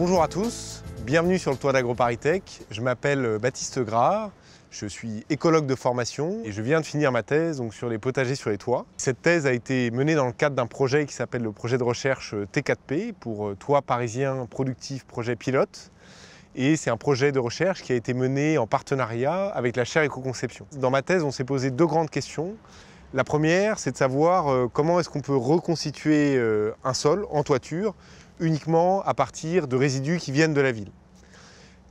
Bonjour à tous, bienvenue sur le toit d'AgroParisTech. Je m'appelle euh, Baptiste Gras, je suis écologue de formation et je viens de finir ma thèse donc, sur les potagers sur les toits. Cette thèse a été menée dans le cadre d'un projet qui s'appelle le projet de recherche euh, T4P pour euh, Toit Parisien Productif Projet Pilote. Et c'est un projet de recherche qui a été mené en partenariat avec la chaire EcoConception. Dans ma thèse, on s'est posé deux grandes questions. La première, c'est de savoir comment est-ce qu'on peut reconstituer un sol en toiture uniquement à partir de résidus qui viennent de la ville.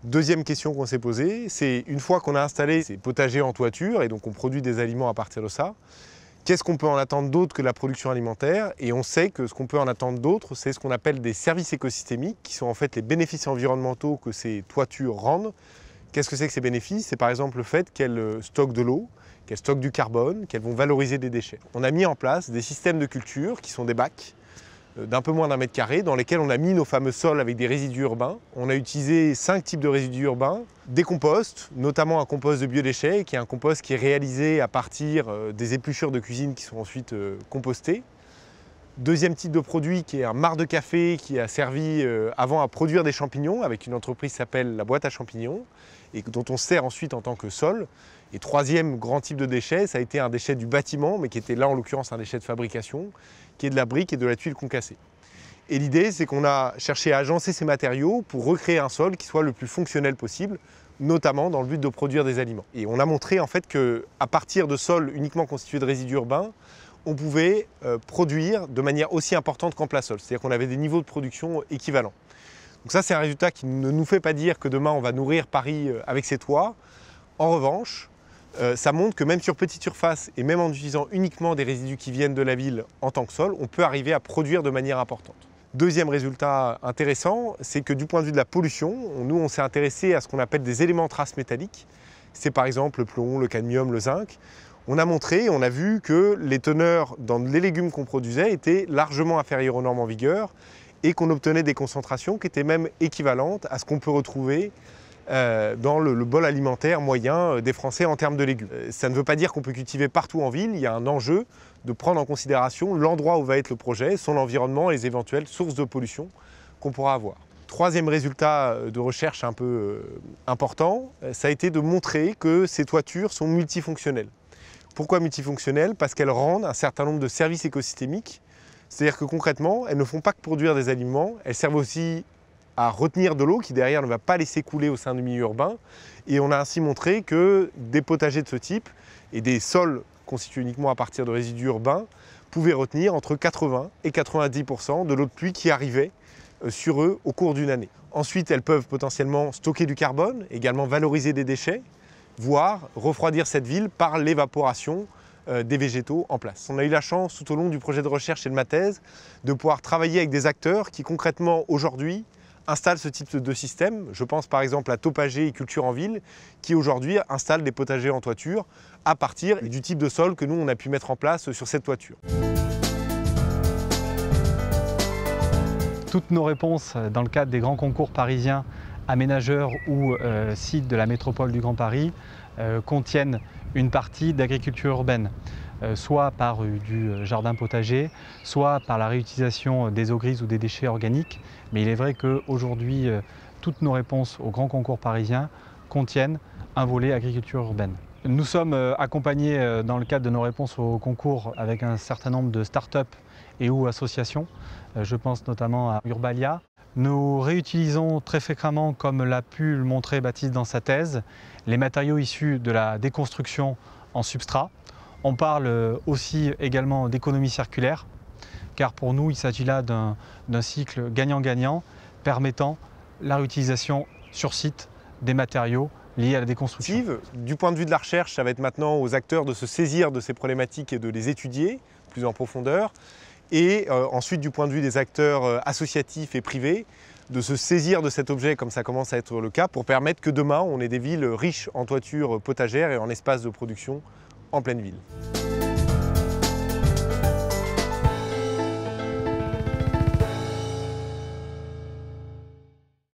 Deuxième question qu'on s'est posée, c'est une fois qu'on a installé ces potagers en toiture, et donc on produit des aliments à partir de ça, qu'est-ce qu'on peut en attendre d'autre que la production alimentaire Et on sait que ce qu'on peut en attendre d'autre, c'est ce qu'on appelle des services écosystémiques, qui sont en fait les bénéfices environnementaux que ces toitures rendent. Qu'est-ce que c'est que ces bénéfices C'est par exemple le fait qu'elles euh, stockent de l'eau, qu'elles stockent du carbone, qu'elles vont valoriser des déchets. On a mis en place des systèmes de culture qui sont des bacs, euh, d'un peu moins d'un mètre carré dans lesquels on a mis nos fameux sols avec des résidus urbains. On a utilisé cinq types de résidus urbains, des composts, notamment un compost de biodéchets qui est un compost qui est réalisé à partir euh, des épluchures de cuisine qui sont ensuite euh, compostées, Deuxième type de produit qui est un marc de café qui a servi euh, avant à produire des champignons avec une entreprise qui s'appelle la boîte à champignons et dont on sert ensuite en tant que sol. Et troisième grand type de déchet, ça a été un déchet du bâtiment mais qui était là en l'occurrence un déchet de fabrication qui est de la brique et de la tuile concassée. Et l'idée, c'est qu'on a cherché à agencer ces matériaux pour recréer un sol qui soit le plus fonctionnel possible, notamment dans le but de produire des aliments. Et on a montré en fait qu'à partir de sols uniquement constitués de résidus urbains, on pouvait euh, produire de manière aussi importante qu'en plat sol, c'est-à-dire qu'on avait des niveaux de production équivalents. Donc ça, c'est un résultat qui ne nous fait pas dire que demain, on va nourrir Paris euh, avec ses toits. En revanche, euh, ça montre que même sur petite surface et même en utilisant uniquement des résidus qui viennent de la ville en tant que sol, on peut arriver à produire de manière importante. Deuxième résultat intéressant, c'est que du point de vue de la pollution, nous on s'est intéressé à ce qu'on appelle des éléments traces métalliques. C'est par exemple le plomb, le cadmium, le zinc on a montré, on a vu que les teneurs dans les légumes qu'on produisait étaient largement inférieures aux normes en vigueur et qu'on obtenait des concentrations qui étaient même équivalentes à ce qu'on peut retrouver euh, dans le, le, bol alimentaire moyen euh, des Français en termes de légumes. Euh, ça ne veut pas dire qu'on peut cultiver partout en ville, il y a un enjeu de prendre en considération l'endroit où va être le projet, son environnement et les éventuelles sources de pollution qu'on pourra avoir. Troisième résultat de recherche un peu important, ça a été de montrer que ces toitures sont multifonctionnelles. Pourquoi multifonctionnelles Parce qu'elles rendent un certain nombre de services écosystémiques. C'est-à-dire que concrètement, elles ne font pas que produire des aliments, elles servent aussi à retenir de l'eau qui derrière ne va pas laisser couler au sein du milieu urbain. Et on a ainsi montré que des potagers de ce type et des sols constitués uniquement à partir de résidus urbains pouvaient retenir entre 80 et 90% de l'eau de pluie qui arrivait euh, sur eux au cours d'une année. Ensuite, elles peuvent potentiellement stocker du carbone, également valoriser des déchets voire refroidir cette ville par l'évaporation euh, des végétaux en place. On a eu la chance tout au long du projet de recherche et de ma thèse de pouvoir travailler avec des acteurs qui concrètement aujourd'hui installent ce type de système. Je pense par exemple à Topager et Culture en Ville qui aujourd'hui installent des potagers en toiture à partir du type de sol que nous on a pu mettre en place sur cette toiture. Toutes nos réponses euh, dans le cadre des grands concours parisiens aménageurs ou euh, sites de la métropole du Grand Paris euh, contiennent une partie d'agriculture urbaine, euh, soit par du jardin potager, soit par la réutilisation des eaux grises ou des déchets organiques. Mais il est vrai qu'aujourd'hui, toutes nos réponses au grand concours parisien contiennent un volet agriculture urbaine. Nous sommes accompagnés dans le cadre de nos réponses au concours avec un certain nombre de start-up et ou associations. Je pense notamment à Urbalia, nous réutilisons très fréquemment, comme l'a pu le montrer Baptiste dans sa thèse, les matériaux issus de la déconstruction en substrat. On parle aussi également d'économie circulaire, car pour nous, il s'agit là d'un cycle gagnant-gagnant permettant la réutilisation sur site des matériaux liés à la déconstruction. Du point de vue de la recherche, ça va être maintenant aux acteurs de se saisir de ces problématiques et de les étudier plus en profondeur et euh, ensuite du point de vue des acteurs euh, associatifs et privés, de se saisir de cet objet comme ça commence à être le cas pour permettre que demain on ait des villes riches en toitures potagères et en espaces de production en pleine ville.